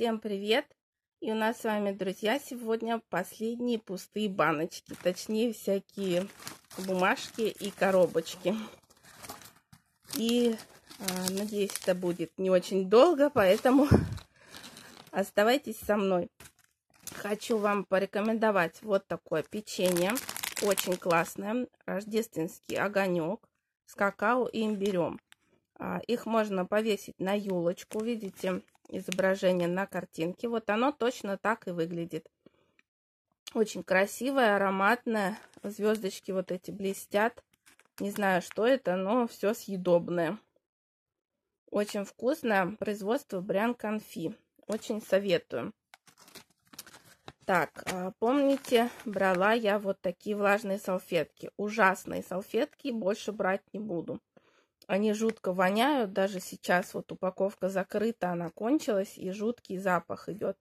Всем привет! И у нас с вами, друзья, сегодня последние пустые баночки, точнее всякие бумажки и коробочки. И э, надеюсь, это будет не очень долго, поэтому оставайтесь со мной. Хочу вам порекомендовать вот такое печенье, очень классное, рождественский огонек с какао и имбирем. А, их можно повесить на елочку, видите, изображение на картинке. Вот оно точно так и выглядит. Очень красивое, ароматное. Звездочки вот эти блестят. Не знаю, что это, но все съедобное. Очень вкусное. Производство Брян Конфи. Очень советую. Так, а, помните, брала я вот такие влажные салфетки. Ужасные салфетки, больше брать не буду. Они жутко воняют, даже сейчас вот упаковка закрыта, она кончилась, и жуткий запах идет.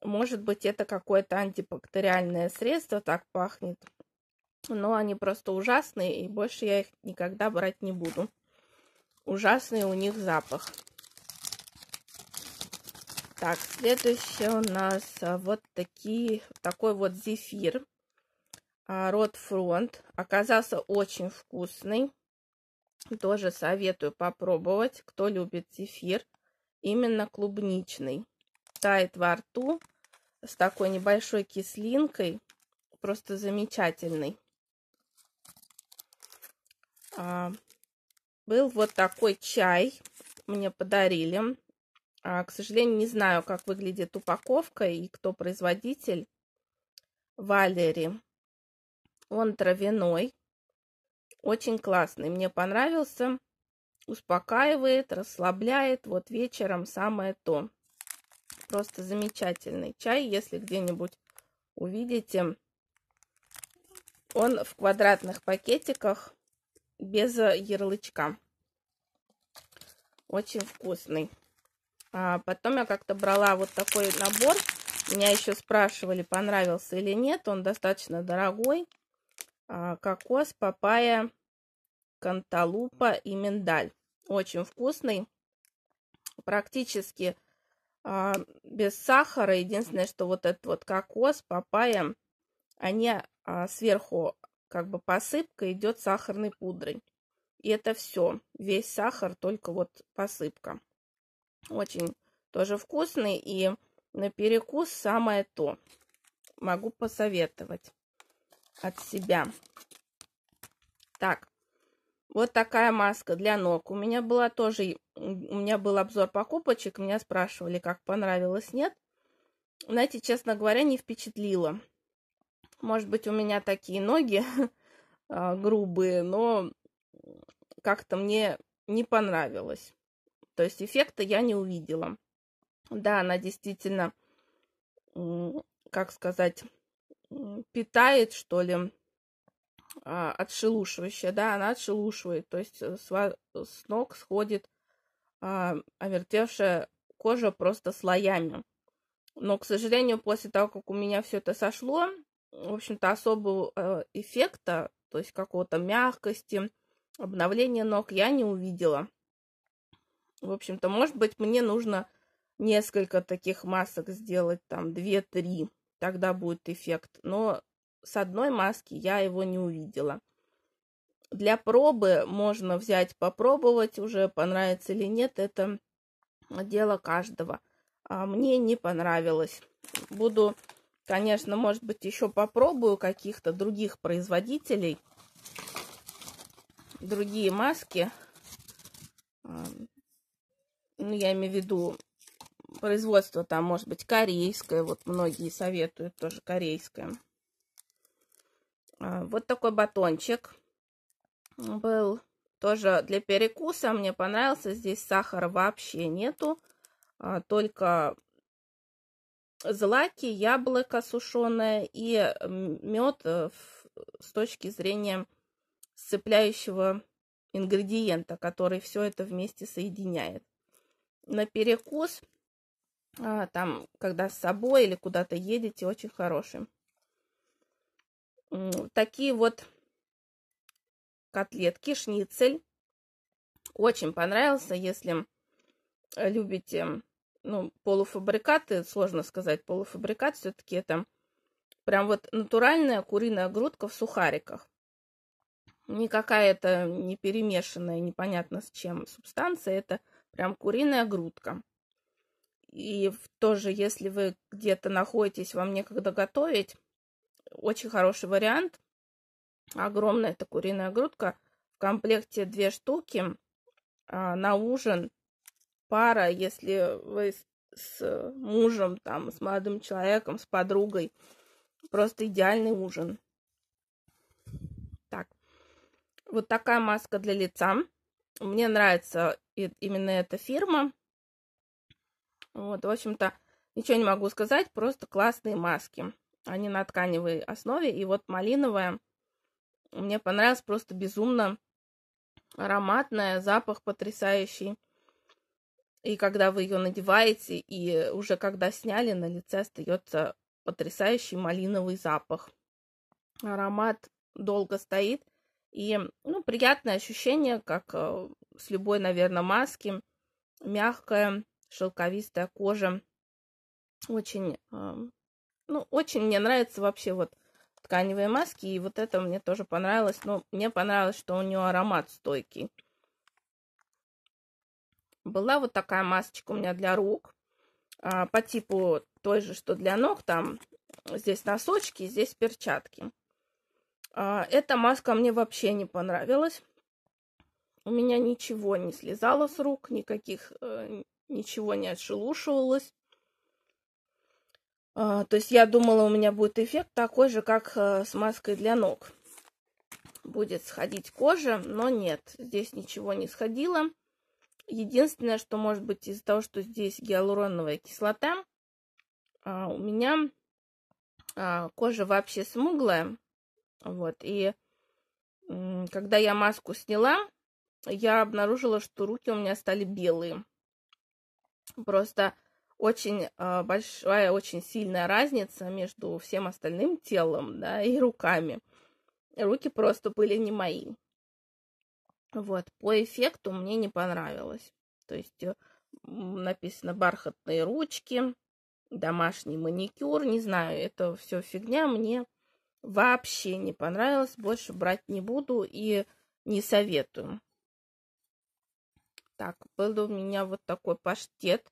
Может быть, это какое-то антибактериальное средство так пахнет, но они просто ужасные, и больше я их никогда брать не буду. Ужасный у них запах. Так, следующее у нас а, вот такие, такой вот зефир. А, Рот Оказался очень вкусный. Тоже советую попробовать, кто любит зефир, именно клубничный. Тает во рту с такой небольшой кислинкой, просто замечательный. А, был вот такой чай, мне подарили. А, к сожалению, не знаю, как выглядит упаковка и кто производитель. Валери. Он травяной, очень классный, мне понравился. Успокаивает, расслабляет. Вот вечером самое то. Просто замечательный чай, если где-нибудь увидите. Он в квадратных пакетиках без э, ярлычка. Очень вкусный. А потом я как-то брала вот такой набор. Меня еще спрашивали, понравился или нет. Он достаточно дорогой. А, кокос, папайя, канталупа и миндаль. Очень вкусный, практически а, без сахара. Единственное, что вот этот вот кокос, папайя, они а, сверху как бы посыпка идет сахарной пудрой. И это все, весь сахар, только вот посыпка. Очень тоже вкусный и на перекус самое то. Могу посоветовать от себя. Так, вот такая маска для ног. У меня была тоже, у меня был обзор покупочек, меня спрашивали, как понравилось, нет. Знаете, честно говоря, не впечатлило. Может быть, у меня такие ноги а, грубые, но как-то мне не понравилось. То есть эффекта я не увидела. Да, она действительно, как сказать, питает, что ли, а, отшелушивающая, да, она отшелушивает, то есть э, с, с ног сходит а, овертевшая кожа просто слоями. Но, к сожалению, после того, как у меня все это сошло, в общем-то, особого э, эффекта, то есть какого-то мягкости, обновления ног я не увидела. В общем-то, может быть, мне нужно несколько таких масок сделать, там, 2-3 тогда будет эффект. Но с одной маски я его не увидела. Для пробы можно взять, попробовать, уже понравится или нет, это дело каждого. А мне не понравилось. Буду, конечно, может быть, еще попробую каких-то других производителей, другие маски. Ну, я имею в виду Производство там может быть корейское. Вот многие советуют тоже корейское. А, вот такой батончик был. Тоже для перекуса мне понравился. Здесь сахара вообще нету. А, только злаки, яблоко сушеное и мед э, с точки зрения сцепляющего ингредиента, который все это вместе соединяет. На перекус а, там, когда с собой или куда-то едете, очень хороший. Такие вот котлетки, шницель. Очень понравился, если любите ну, полуфабрикаты, сложно сказать полуфабрикат, все-таки это прям вот натуральная куриная грудка в сухариках. Никакая это не перемешанная, непонятно с чем субстанция, это прям куриная грудка. И тоже, если вы где-то находитесь, вам некогда готовить, очень хороший вариант. Огромная эта куриная грудка. В комплекте две штуки а, на ужин. Пара, если вы с, с мужем, там, с молодым человеком, с подругой. Просто идеальный ужин. Так. Вот такая маска для лица. Мне нравится именно эта фирма. Вот, в общем-то, ничего не могу сказать, просто классные маски. Они на тканевой основе, и вот малиновая мне понравилась просто безумно ароматная, запах потрясающий. И когда вы ее надеваете, и уже когда сняли, на лице остается потрясающий малиновый запах. Аромат долго стоит, и ну, приятное ощущение, как э, с любой, наверное, маски, мягкое, шелковистая кожа. Очень, ну, очень мне нравятся вообще вот тканевые маски, и вот это мне тоже понравилось, но ну, мне понравилось, что у нее аромат стойкий. Была вот такая масочка у меня для рук, а, по типу той же, что для ног, там здесь носочки, здесь перчатки. А, эта маска мне вообще не понравилась. У меня ничего не слезало с рук, никаких э, ничего не отшелушивалось. А, то есть я думала, у меня будет эффект такой же, как э, с маской для ног. Будет сходить кожа, но нет, здесь ничего не сходило. Единственное, что может быть из-за того, что здесь гиалуроновая кислота, а, у меня а, кожа вообще смуглая. Вот, и когда я маску сняла, я обнаружила, что руки у меня стали белые. Просто очень а, большая, очень сильная разница между всем остальным телом, да, и руками. Руки просто были не мои. Вот, по эффекту мне не понравилось. То есть э, написано бархатные ручки, домашний маникюр, не знаю, это все фигня, мне вообще не понравилось, больше брать не буду и не советую. Так, был у меня вот такой паштет,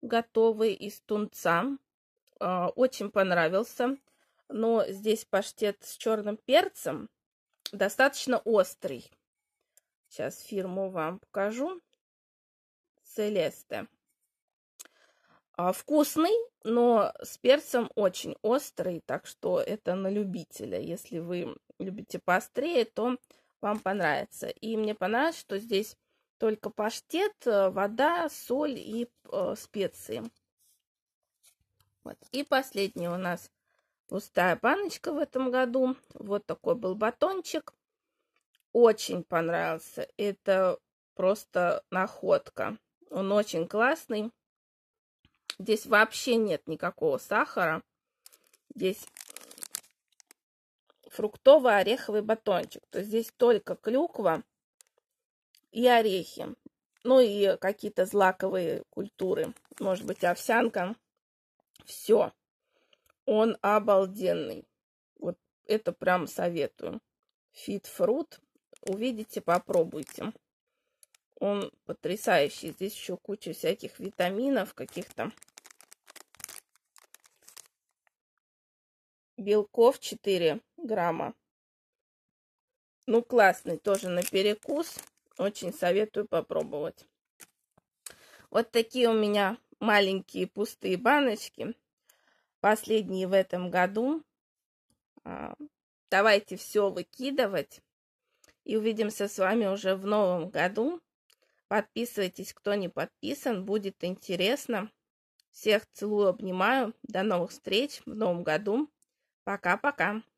готовый из тунца. А, очень понравился. Но здесь паштет с черным перцем, достаточно острый. Сейчас фирму вам покажу. Целесте. А, вкусный, но с перцем очень острый, так что это на любителя. Если вы любите поострее, то вам понравится. И мне понравилось, что здесь только паштет, э, вода, соль и э, специи. Вот. И последняя у нас пустая баночка в этом году. Вот такой был батончик. Очень понравился. Это просто находка. Он очень классный. Здесь вообще нет никакого сахара. Здесь фруктово-ореховый батончик. То есть здесь только клюква, и орехи. Ну и какие-то злаковые культуры. Может быть, овсянка. Все. Он обалденный. Вот это прям советую. Фитфрут. Увидите, попробуйте. Он потрясающий. Здесь еще куча всяких витаминов, каких-то белков 4 грамма. Ну, классный тоже на перекус. Очень советую попробовать. Вот такие у меня маленькие пустые баночки. Последние в этом году. А, давайте все выкидывать. И увидимся с вами уже в новом году. Подписывайтесь, кто не подписан. Будет интересно. Всех целую, обнимаю. До новых встреч в новом году. Пока-пока.